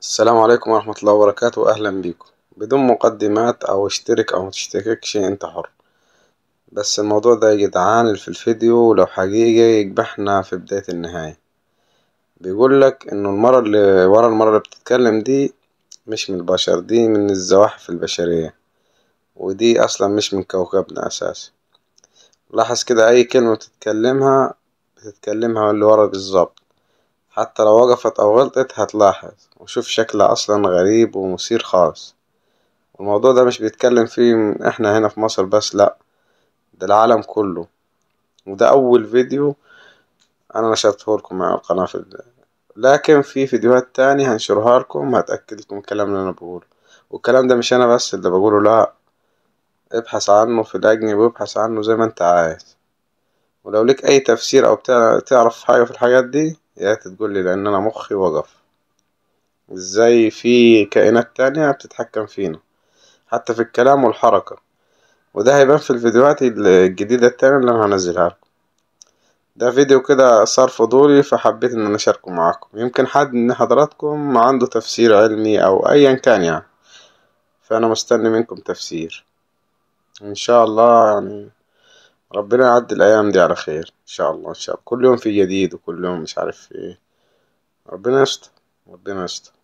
السلام عليكم ورحمة الله وبركاته أهلا بيكم بدون مقدمات أو اشترك أو متشتركش أنت حر بس الموضوع ده يا جدعان في الفيديو لو حقيقي يجبحنا في بداية النهاية لك إنه المرة اللي ورا المرة اللي بتتكلم دي مش من البشر دي من الزواحف البشرية ودي أصلا مش من كوكبنا أساسا لاحظ كده أي كلمة بتتكلمها بتتكلمها اللي ورا بالظبط حتى لو وقفت أو غلطت هتلاحظ وشوف شكلها أصلا غريب ومثير خالص والموضوع ده مش بيتكلم فيه احنا هنا في مصر بس لأ ده العالم كله وده أول فيديو أنا نشرتهولكم على القناة في ال... لكن في فيديوهات تانية هنشرها لكم هتأكد لكم الكلام اللي أنا بقوله والكلام ده مش أنا بس اللي بقوله لأ ابحث عنه في الأجنبي وابحث عنه زي ما أنت عايز ولو ليك أي تفسير أو تعرف حاجة في الحاجات دي تقول لي لأن أنا مخي وقف ازاي في كائنات تانية بتتحكم فينا حتى في الكلام والحركة وده هيبان في الفيديوهات الجديدة التانية اللي أنا هنزلها لكم ده فيديو كده صار فضولي فحبيت ان انا اشاركه معاكم يمكن حد من حضراتكم عنده تفسير علمي او ايا كان يعني فانا مستني منكم تفسير ان شاء الله يعني ربنا يعدي الأيام دي على خير إن شاء الله إن شاء الله كل يوم في جديد وكل يوم مش عارف إيه ربنا يستر ربنا يستر